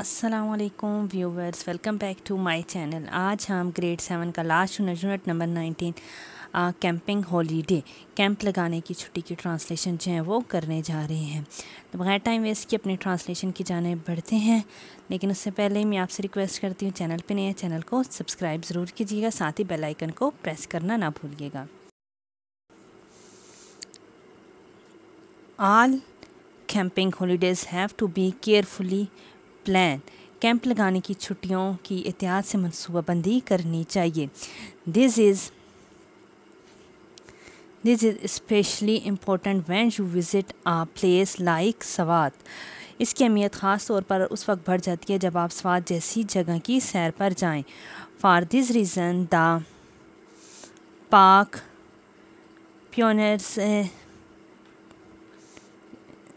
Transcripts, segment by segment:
Aslam viewers welcome back to my channel आज हम grade seven का last unit number nineteen camping holiday camp लगाने की छुट्टी की ट्रांसलेशन जो है वो करने जा रहे हैं तो बगैर टाइम वेस्ट किए अपने ट्रांसलेशन की जाने बढ़ते हैं लेकिन उससे पहले मैं आपसे रिक्वेस्ट करती हूँ चैनल पे नए हैं चैनल को सब्सक्राइब ज़रूर कीजिएगा साथ ही बेलाइकन को प्रेस करना ना भूलिएगा all camping holidays have to be carefully plan camp लगाने की छुट्टियों की एहतियात से मनसूबाबंदी करनी चाहिए this is this is specially important when you visit a place like Swat इसकी अहमियत ख़ास तौर पर उस वक्त बढ़ जाती है जब आप सवात जैसी जगह की सैर पर जाएं। फॉर दिस रीज़न द पाक प्योनर्स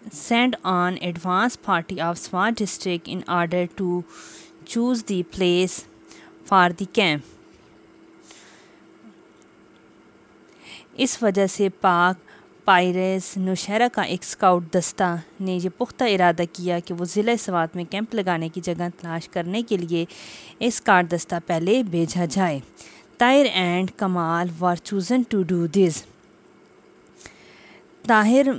sent an advance party of Swat district in order to choose the place for the camp. इस वजह से पाक पायरस नौशहरा का एक स्काउट दस्ता ने यह पुख्ता इरादा किया कि वो ज़िला सवात में कैंप लगाने की जगह तलाश करने के लिए इस कार्ड दस्ता पहले भेजा जाए Tahir and Kamal were chosen to do this Tahir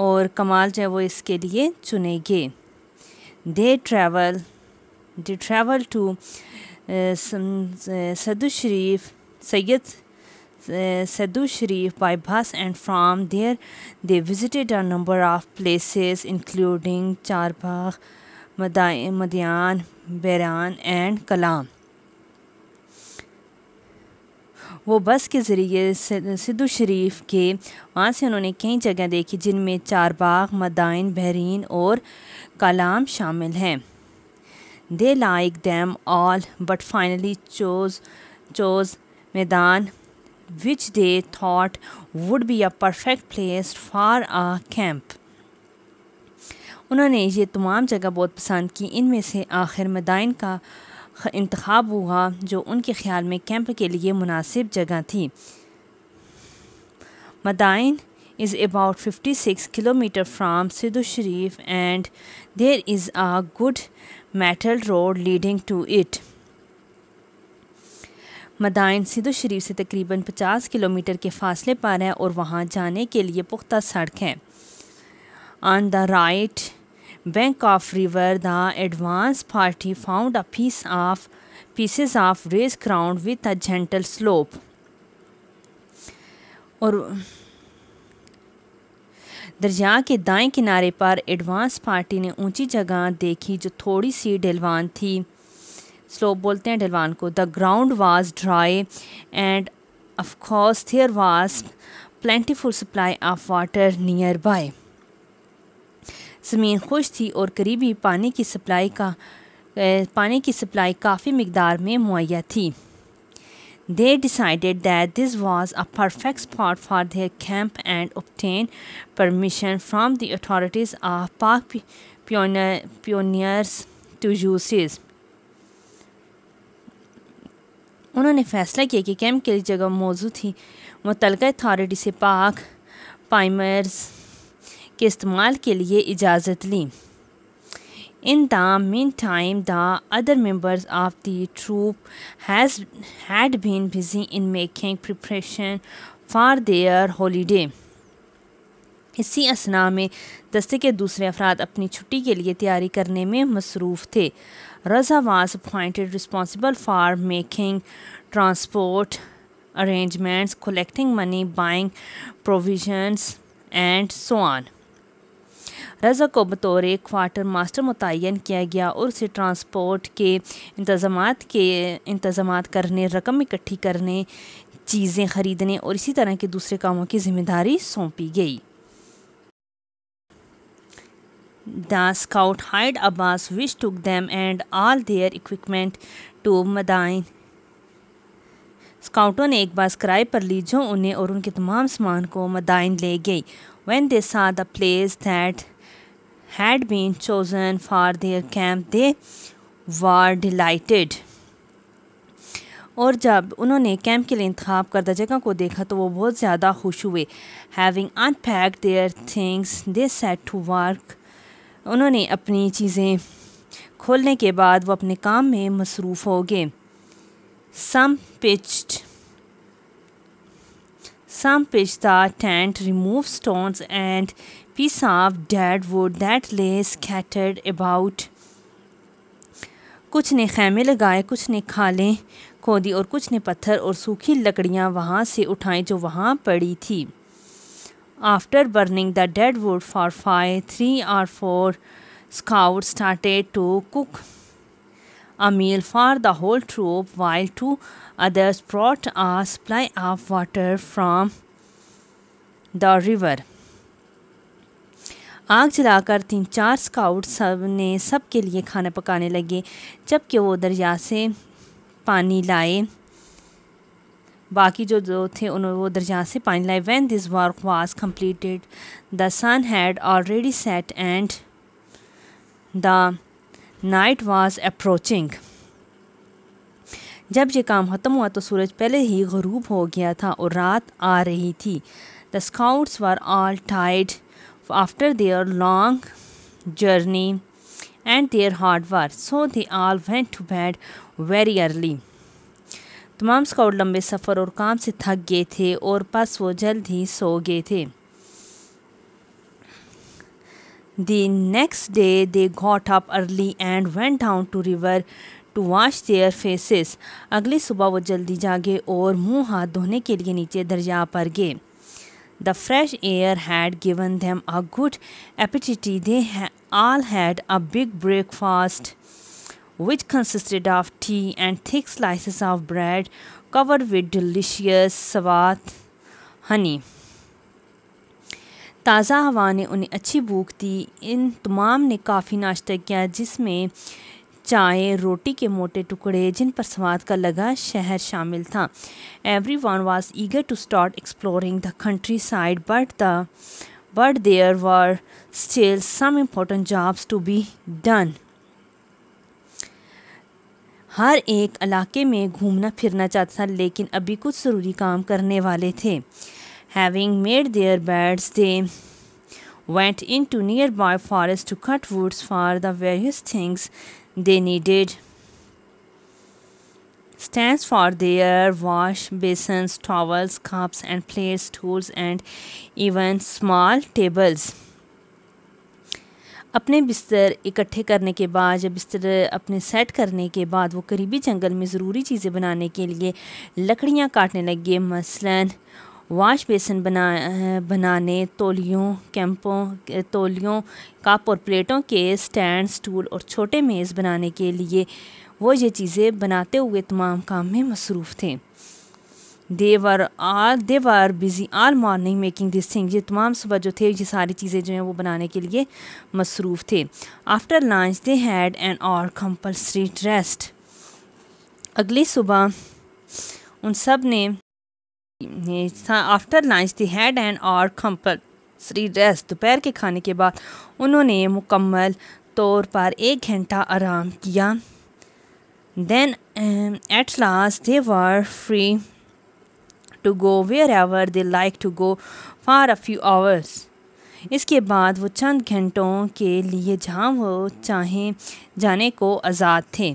और कमाल जो है वो इसके लिए चुनेंगे they travel they travel to Saidu Sharif Syed Saidu Sharif by bus and from there they visited a number of places including Charbagh Madyan Bahrain and Kalam वो बस के ज़रिए सिद्धू शरीफ के वहाँ से उन्होंने कई जगह देखी जिनमें चारबाग मदाइन बहरीन और कलाम शामिल हैं they like them all but finally chose chose Madyan which they thought would be a perfect place for a camp उन्होंने ये तमाम जगह बहुत पसंद की इनमें से आखिर मदाइन का इंतखब हुआ जो उनके ख्याल में कैंप के लिए मुनासिब जगह थी Madain is about 56 six kilometre from Siddhu Sharif and there is a good metal road leading to it Madain Siddhu Sharif से तकरीबन 50 किलोमीटर के फासले पर है और वहाँ जाने के लिए पुख्ता सड़क है on the right bank of river the advance party found a piece of pieces of raised ground with a gentle slope और दरिया के दाएं किनारे पर एडवांस पार्टी ने ऊंची जगह देखी जो थोड़ी सी डलवान थी स्लोप बोलते हैं डलवान को the ground was dry and of course there was plentiful supply of water nearby ज़मीन खुश थी और करीबी पानी की सप्लाई का पानी की सप्लाई काफ़ी मकदार में मुहैया थी they decided that this was a perfect spot for their camp and obtained permission from the authorities of Pak pioneers to usage उन्होंने फैसला किया कि कैंप के लिए जगह मौजूद थी मुतल अथॉरिटी से पाक पाइमर्स के इस्तेमाल के लिए इजाज़त ली in the time the other members of the troop has had been busy in making preparation for their holiday इसी असना में दस्ते के दूसरे अफराद अपनी छुट्टी के लिए तैयारी करने में मसरूफ़ थे Raza was appointed responsible for making transport arrangements collecting money buying provisions and so on Raza को बतौर एक क्वार्टर मास्टर मुतन किया गया और उसे ट्रांसपोर्ट के इंतजाम के इंतजाम करने रकम इकट्ठी करने चीज़ें ख़रीदने और इसी तरह के दूसरे कामों की जिम्मेदारी सौंपी गई the scout hired a bus which took them and all their equipment to Madyan स्काउटों ने एक बार किराए पर ली जो उन्हें और उनके तमाम सामान को मदाइन ले गई When they saw the place that had been chosen for their camp they were delighted और जब उन्होंने कैंप के लिए इंतखब करदा जगह को देखा तो वो बहुत ज़्यादा खुश हुए having unpack their things they set to work उन्होंने अपनी चीज़ें खोलने के बाद वो अपने काम में मसरूफ़ हो गए some pitched some pitch the tent remove stones and piece of dead wood that lay scattered about कुछ ने खैमे लगाए कुछ ने खाले खोदी और कुछ ने पत्थर और सूखी लकड़ियाँ वहाँ से उठाई जो वहाँ पड़ी थी after burning the dead wood for five three और four scout started to cook a meal for the whole troop while two others brought a supply of water from the river आग जलाकर तीन चार स्काउट सब ने सब के लिए खाना पकाने लगे जबकि वो दरिया से पानी लाए बाकी जो दो थे उन्होंने वो दरिया से पानी लाए when this work was completed the sun had already set and the night was approaching जब ये काम ख़त्म हुआ तो सूरज पहले ही गरूब हो गया था और रात आ रही थी द स्काउट्स वर ऑल टाइड after their long journey and their hard work so they all went to bed very early तमाम स्काउट लंबे सफ़र और काम से थक गए थे और बस वो जल्द ही सो गए थे The next day they got up early and went down to river to wash their faces. अगली सुबह वो जल्दी जागे और मुंह हाथ धोने के लिए नीचे दरिया पर गए The fresh air had given them a good appetite. They ha all had a big breakfast, which consisted of tea and thick slices of bread covered with delicious sawat honey. ताज़ा हवा ने उन्हें अच्छी भूख दी इन तमाम ने काफ़ी नाश्ता किया जिसमें चाय रोटी के मोटे टुकड़े जिन पर स्वाद का लगा शहर शामिल था everyone was eager to start exploring the countryside but the but there were still some important jobs to be done हर एक इलाके में घूमना फिरना चाहता था लेकिन अभी कुछ ज़रूरी काम करने वाले थे having made their beds they went into nearby forest to cut woods for the various things they needed stands for their wash basins, towels, cups and plates, tools and even small tables. अपने बिस्तर इकट्ठे करने के बाद या बिस्तर अपने set करने के बाद वो करीबी जंगल में ज़रूरी चीज़ें बनाने के लिए लकड़ियाँ काटने लगे मसलन वाश बेसन बना बनाने तोलियों कैंपों तोलियों कप और प्लेटों के स्टैंड स्टूल और छोटे मेज़ बनाने के लिए वो ये चीज़ें बनाते हुए तमाम काम में मसरूफ़ थे they were are they were busy all morning making this thing ये तमाम सुबह जो थे ये सारी चीज़ें जो हैं वो बनाने के लिए मसरूफ़ थे after lunch they had an hour compulsory rest अगली सुबह उन सब ने after lunch they had and hour compulsory rest दोपहर के खाने के बाद उन्होंने मुकम्मल तौर पर एक घंटा आराम किया then at last they were free to go wherever they like to go for a few hours इसके बाद वो चंद घंटों के लिए जहाँ वो चाहें जाने को आज़ाद थे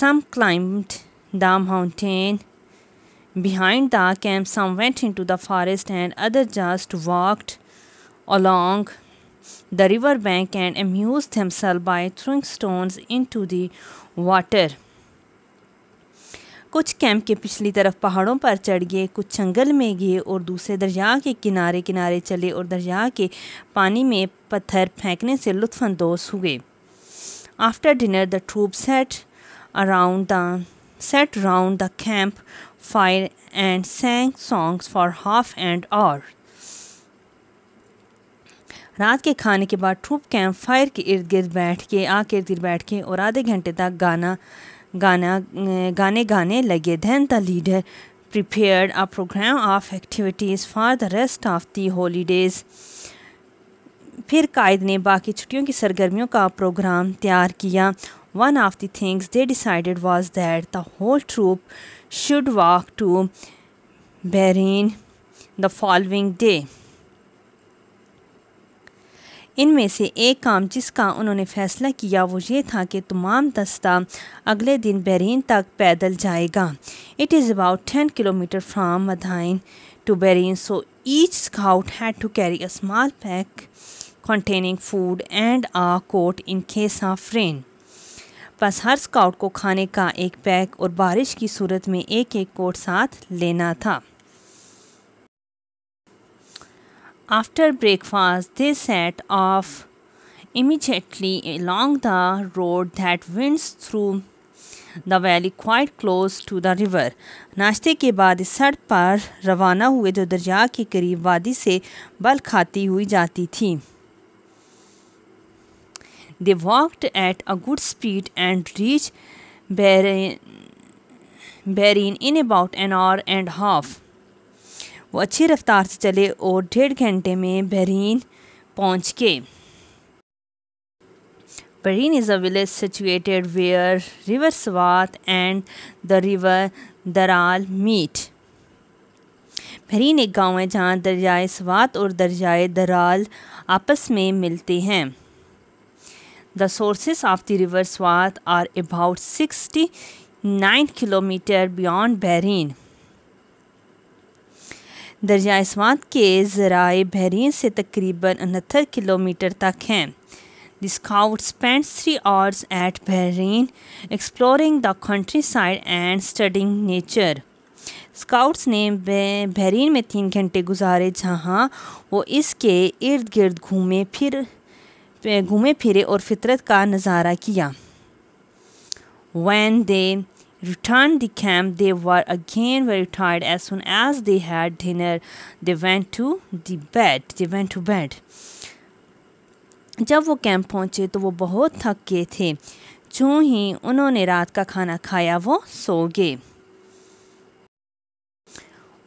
some climbed the mountain Behind the camp, some went into the forest and others just walked along the river bank and amused themselves by throwing stones into the water. कुछ कैंप के पिछली तरफ पहाड़ों पर चढ़ गए कुछ जंगल में गए और दूसरे दरिया के किनारे किनारे चले और दरिया के पानी में पत्थर फेंकने से लुत्फानंदोज हुए after dinner the troop set around the set round the camp fire and sang songs for half an hour. रात के खाने के बाद ट्रूप कैंप फायर के इर्द गिर्द बैठ के आग इर्द गिर्द बैठ के और आधे घंटे तक गाना गाना अं, गाने गाने लगे then the leader prepared a program of activities for the rest of the holidays. फिर कायद ने बाकी छुट्टियों की सरगर्मियों का प्रोग्राम तैयार किया One of the things they decided was that the whole troop should walk to Bahrain the following day. इनमें से एक काम जिसका उन्होंने फैसला किया वो ये था कि तमाम दस्ता अगले दिन बहरीन तक पैदल जाएगा it is about ten kilometre from Madyan to Bahrain so each scout had to carry a small pack containing food and a coat in case of rain. बस हर स्काउट को खाने का एक पैक और बारिश की सूरत में एक एक कोट साथ लेना था after breakfast they set off immediately along the road that winds through the valley quite close to the river नाश्ते के बाद इस सड़क पर रवाना हुए जो दरिया के करीब वादी से बल खाती हुई जाती थी they walked at a good speed and reached Berin in about an hour and a half. वो अच्छी रफ्तार से चले और डेढ़ घंटे में बहरीन पहुँच के Bahrain is a village situated where river Swat and the river Daral meet Bahrain एक गांव है जहाँ दरियाए स्वात और दरियाए दराल आपस में मिलते हैं the sources of the river Swat are about sixty nine kilometre beyond Bahrain दरिया स्वाद के ज़राए बहरीन से तकरीबन उनहत्तर किलोमीटर तक हैं this scout spends three hours at Bahrain exploring the countryside and studying nature scouts ने बहरीन में तीन घंटे गुजारे जहां वो इसके इर्द गिर्द घूमे फिर घूमे फिरे और फितरत का नज़ारा किया when they return the camp they were again very tired as soon as they had dinner they went to bed they went to bed जब वो कैंप पहुंचे तो वो बहुत थक गए थे जो ही उन्होंने रात का खाना खाया वो सो गए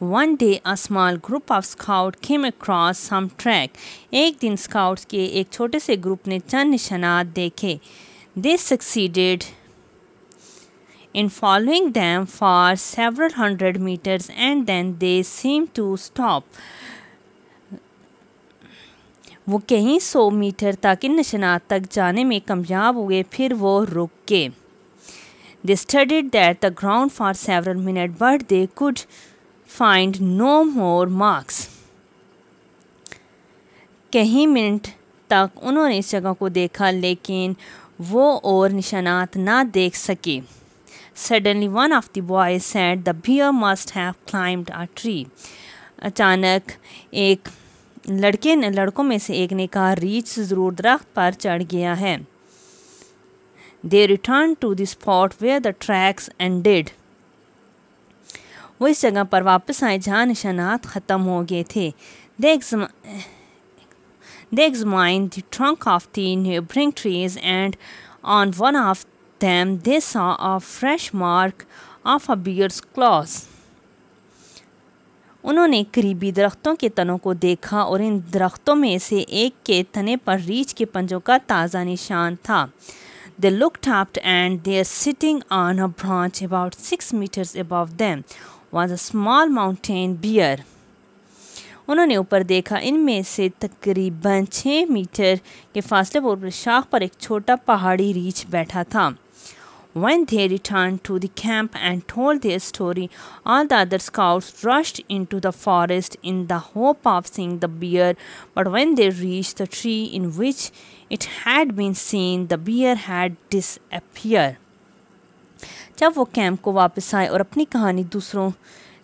One day a small group of scouts came across some track. एक दिन scouts के एक छोटे से group ने चंद निशानात देखे They succeeded in following them for several hundred meters and then they seemed to stop. वो कहीं सौ मीटर तक इन निशानात तक जाने में कामयाब हुए फिर वो रुक गए They studied that the ground for several minutes but they could find no more marks कहीं मिनट तक उन्होंने इस जगह को देखा लेकिन वो और निशानात ना देख सके suddenly one of the boy said the bear must have climbed a tree अचानक एक लड़के ने लड़कों में से एक ने कहा रीच ज़रूर दरख्त पर चढ़ गया है they return to the spot where the tracks ended वो इस जगह पर वापस आए जहाँ निशानात ख़त्म हो गए थे देख माइन the trunk of the neighbouring trees and on one of them they fresh mark of a bear's claws उन्होंने करीबी दरख्तों के तनों को देखा और इन दरख्तों में से एक के तने पर रीछ के पंजों का ताज़ा निशान था दे लुक टाप्ड and there sitting on a branch about six metres about them was a small mountain bear उन्होंने ऊपर देखा इनमें से तकरीबन छः मीटर के फासले पर शाख पर एक छोटा पहाड़ी रीच बैठा था when they return to the camp and told their story all the other scouts rushed into the forest in the hope of seeing the bear but when they reach the tree in which it had been seen the bear had disappear जब वो camp को वापस आए और अपनी कहानी दूसरों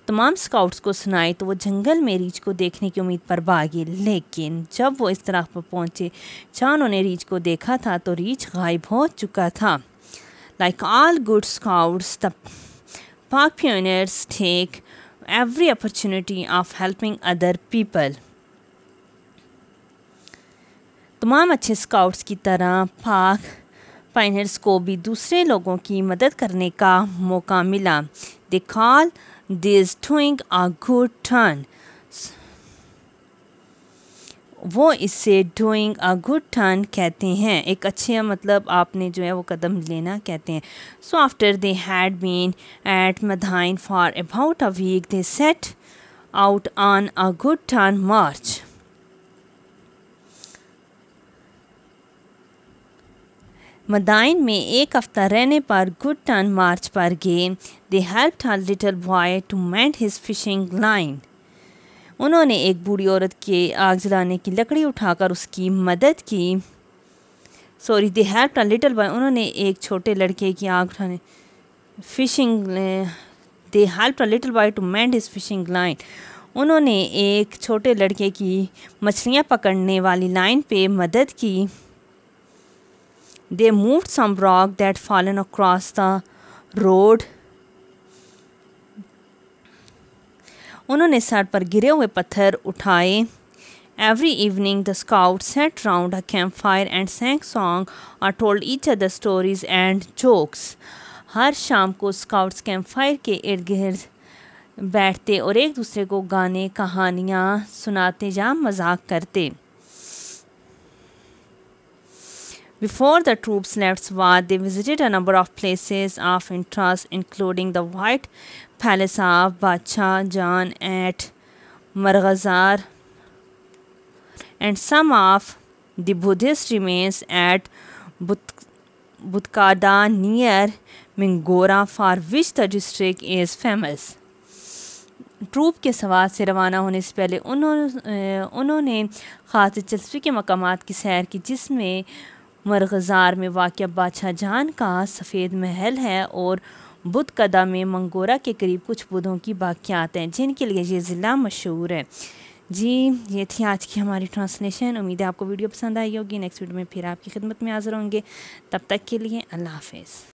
तमाम स्काउट्स को सुनाए तो वो जंगल में रीच को देखने की उम्मीद पर भागे लेकिन जब वो इस तरह पर पहुँचे जहाँ उन्होंने रीच को देखा था तो रीच गायब हो चुका था like all good scouts the Pak pioneers take every opportunity of helping other people तमाम अच्छे स्काउट्स की तरह पाक पाइनर्स को भी दूसरे लोगों की मदद करने का मौका मिला they call this doing a good turn वो इसे डूइंग अ गुड टर्न कहते हैं एक अच्छे मतलब आपने जो है वो कदम लेना कहते हैं so after they had been at Madyan for about a week they set out on a good turn march Madyan में एक हफ्ता रहने पर गुड टर्न मार्च पर गए they help a little boy to mend his fishing line उन्होंने एक बूढ़ी औरत के आग जलाने की लकड़ी उठाकर उसकी मदद की sorry they help a little boy उन्होंने एक छोटे लड़के की आग उठाने fishing they help a little boy to mend his fishing line उन्होंने एक छोटे लड़के की मछलियाँ पकड़ने वाली लाइन पे मदद की They moved some rock that fallen across the road. उन्होंने सड़क पर गिरे हुए पत्थर उठाए Every evening, the scouts sat round a campfire and sang songs or told each other stories and jokes. हर शाम को स्काउट्स कैंपफायर के इर्द गिर्द बैठते और एक दूसरे को गाने कहानियाँ सुनाते या मजाक करते Before the troops left Swat, they visited a number of places of interest, including the White Palace of Bacha Jan at Marghazar and some of the Buddhist remains at Butkada near Mingora, for which the district is famous. Troop के सवार से रवाना होने से पहले उन्होंने उन्होंने ख़ास दिलचस्पी के मकाम की सैर की जिसमें मरगज़ार में वाक़ बादशाह जान का सफ़ेद महल है और बुध कदा में मंगोरा के करीब कुछ बुधों की बाक़ियात हैं जिनके लिए ये ज़िला मशहूर है जी ये थी आज की हमारी ट्रांसलेशन उम्मीद है आपको वीडियो पसंद आई होगी नेक्स्ट वीडियो में फिर आपकी खिदमत में हाज़िर होंगे तब तक के लिए अल्लाह हाफ